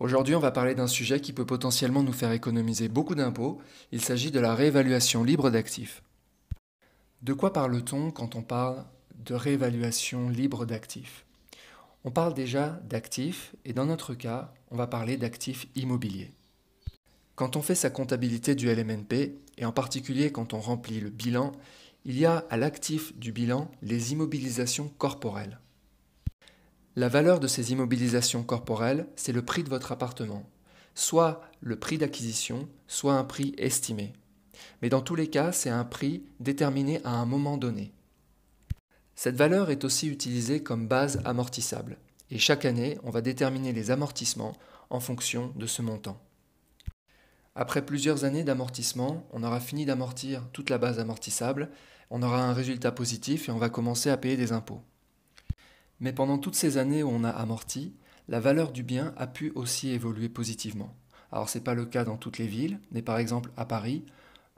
Aujourd'hui, on va parler d'un sujet qui peut potentiellement nous faire économiser beaucoup d'impôts. Il s'agit de la réévaluation libre d'actifs. De quoi parle-t-on quand on parle de réévaluation libre d'actifs On parle déjà d'actifs et dans notre cas, on va parler d'actifs immobiliers. Quand on fait sa comptabilité du LMNP, et en particulier quand on remplit le bilan, il y a à l'actif du bilan les immobilisations corporelles. La valeur de ces immobilisations corporelles, c'est le prix de votre appartement, soit le prix d'acquisition, soit un prix estimé. Mais dans tous les cas, c'est un prix déterminé à un moment donné. Cette valeur est aussi utilisée comme base amortissable, et chaque année, on va déterminer les amortissements en fonction de ce montant. Après plusieurs années d'amortissement, on aura fini d'amortir toute la base amortissable, on aura un résultat positif et on va commencer à payer des impôts. Mais pendant toutes ces années où on a amorti, la valeur du bien a pu aussi évoluer positivement. Alors ce n'est pas le cas dans toutes les villes, mais par exemple à Paris,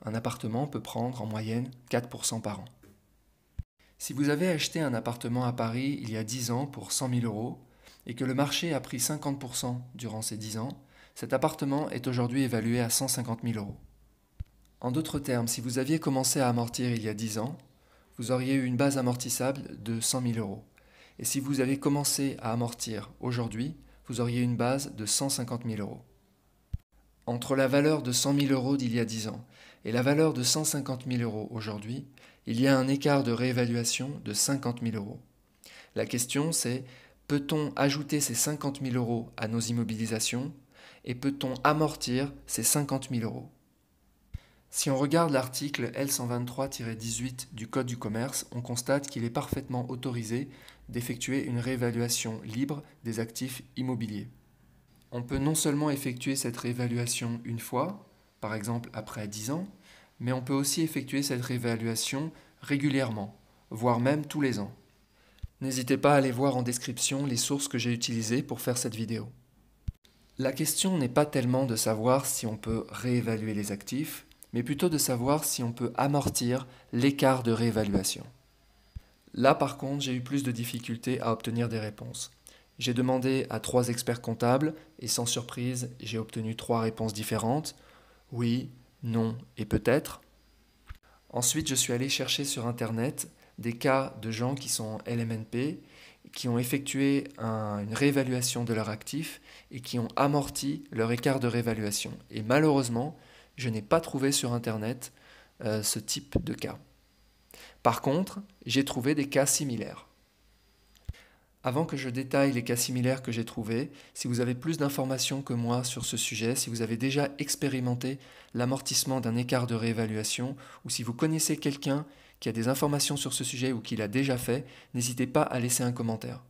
un appartement peut prendre en moyenne 4% par an. Si vous avez acheté un appartement à Paris il y a 10 ans pour 100 000 euros et que le marché a pris 50% durant ces 10 ans, cet appartement est aujourd'hui évalué à 150 000 euros. En d'autres termes, si vous aviez commencé à amortir il y a 10 ans, vous auriez eu une base amortissable de 100 000 euros. Et si vous avez commencé à amortir aujourd'hui, vous auriez une base de 150 000 euros. Entre la valeur de 100 000 euros d'il y a 10 ans et la valeur de 150 000 euros aujourd'hui, il y a un écart de réévaluation de 50 000 euros. La question c'est, peut-on ajouter ces 50 000 euros à nos immobilisations et peut-on amortir ces 50 000 euros si on regarde l'article L123-18 du Code du commerce, on constate qu'il est parfaitement autorisé d'effectuer une réévaluation libre des actifs immobiliers. On peut non seulement effectuer cette réévaluation une fois, par exemple après 10 ans, mais on peut aussi effectuer cette réévaluation régulièrement, voire même tous les ans. N'hésitez pas à aller voir en description les sources que j'ai utilisées pour faire cette vidéo. La question n'est pas tellement de savoir si on peut réévaluer les actifs, mais plutôt de savoir si on peut amortir l'écart de réévaluation. Là, par contre, j'ai eu plus de difficultés à obtenir des réponses. J'ai demandé à trois experts comptables et sans surprise, j'ai obtenu trois réponses différentes. Oui, non et peut-être. Ensuite, je suis allé chercher sur Internet des cas de gens qui sont LMNP, qui ont effectué une réévaluation de leur actif et qui ont amorti leur écart de réévaluation. Et malheureusement, je n'ai pas trouvé sur Internet euh, ce type de cas. Par contre, j'ai trouvé des cas similaires. Avant que je détaille les cas similaires que j'ai trouvés, si vous avez plus d'informations que moi sur ce sujet, si vous avez déjà expérimenté l'amortissement d'un écart de réévaluation, ou si vous connaissez quelqu'un qui a des informations sur ce sujet ou qui l'a déjà fait, n'hésitez pas à laisser un commentaire.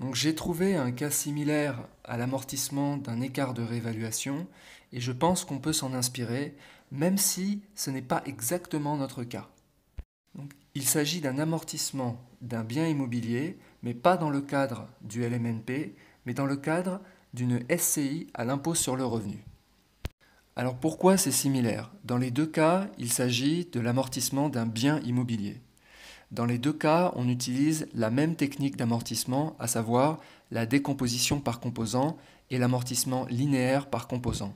Donc j'ai trouvé un cas similaire à l'amortissement d'un écart de réévaluation et je pense qu'on peut s'en inspirer même si ce n'est pas exactement notre cas. il s'agit d'un amortissement d'un bien immobilier mais pas dans le cadre du LMNP mais dans le cadre d'une SCI à l'impôt sur le revenu. Alors pourquoi c'est similaire Dans les deux cas, il s'agit de l'amortissement d'un bien immobilier. Dans les deux cas, on utilise la même technique d'amortissement, à savoir la décomposition par composant et l'amortissement linéaire par composant.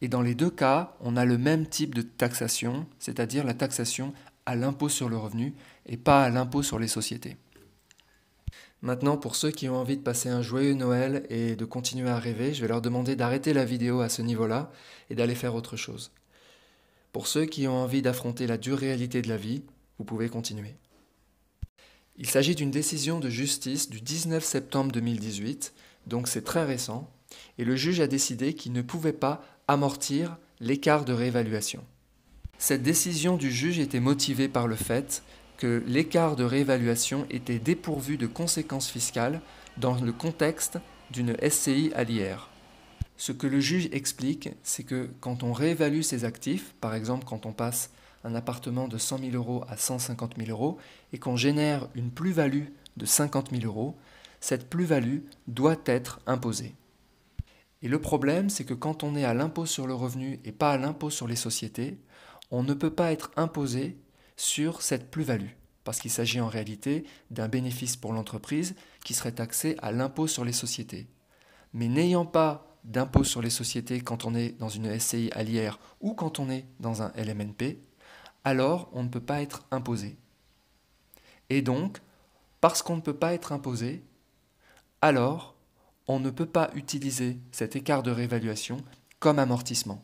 Et dans les deux cas, on a le même type de taxation, c'est-à-dire la taxation à l'impôt sur le revenu et pas à l'impôt sur les sociétés. Maintenant, pour ceux qui ont envie de passer un joyeux Noël et de continuer à rêver, je vais leur demander d'arrêter la vidéo à ce niveau-là et d'aller faire autre chose. Pour ceux qui ont envie d'affronter la dure réalité de la vie, vous pouvez continuer. Il s'agit d'une décision de justice du 19 septembre 2018, donc c'est très récent, et le juge a décidé qu'il ne pouvait pas amortir l'écart de réévaluation. Cette décision du juge était motivée par le fait que l'écart de réévaluation était dépourvu de conséquences fiscales dans le contexte d'une SCI à l'IR. Ce que le juge explique, c'est que quand on réévalue ses actifs, par exemple quand on passe un appartement de 100 000 euros à 150 000 euros et qu'on génère une plus-value de 50 000 euros, cette plus-value doit être imposée. Et le problème, c'est que quand on est à l'impôt sur le revenu et pas à l'impôt sur les sociétés, on ne peut pas être imposé sur cette plus-value, parce qu'il s'agit en réalité d'un bénéfice pour l'entreprise qui serait taxé à l'impôt sur les sociétés. Mais n'ayant pas d'impôt sur les sociétés quand on est dans une SCI à l'IR ou quand on est dans un LMNP, alors on ne peut pas être imposé. Et donc, parce qu'on ne peut pas être imposé, alors on ne peut pas utiliser cet écart de réévaluation comme amortissement.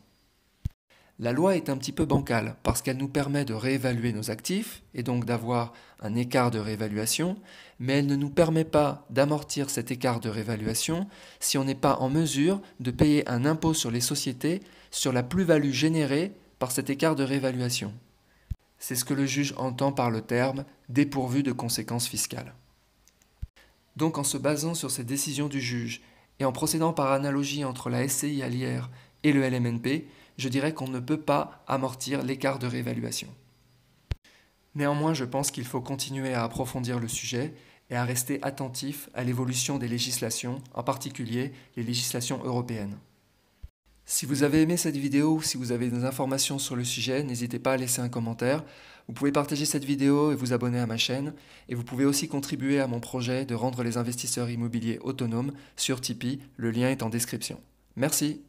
La loi est un petit peu bancale parce qu'elle nous permet de réévaluer nos actifs et donc d'avoir un écart de réévaluation, mais elle ne nous permet pas d'amortir cet écart de réévaluation si on n'est pas en mesure de payer un impôt sur les sociétés sur la plus-value générée par cet écart de réévaluation. C'est ce que le juge entend par le terme dépourvu de conséquences fiscales. Donc en se basant sur ces décisions du juge et en procédant par analogie entre la SCI à l'IR et le LMNP, je dirais qu'on ne peut pas amortir l'écart de réévaluation. Néanmoins, je pense qu'il faut continuer à approfondir le sujet et à rester attentif à l'évolution des législations, en particulier les législations européennes. Si vous avez aimé cette vidéo ou si vous avez des informations sur le sujet, n'hésitez pas à laisser un commentaire. Vous pouvez partager cette vidéo et vous abonner à ma chaîne. Et vous pouvez aussi contribuer à mon projet de rendre les investisseurs immobiliers autonomes sur Tipeee. Le lien est en description. Merci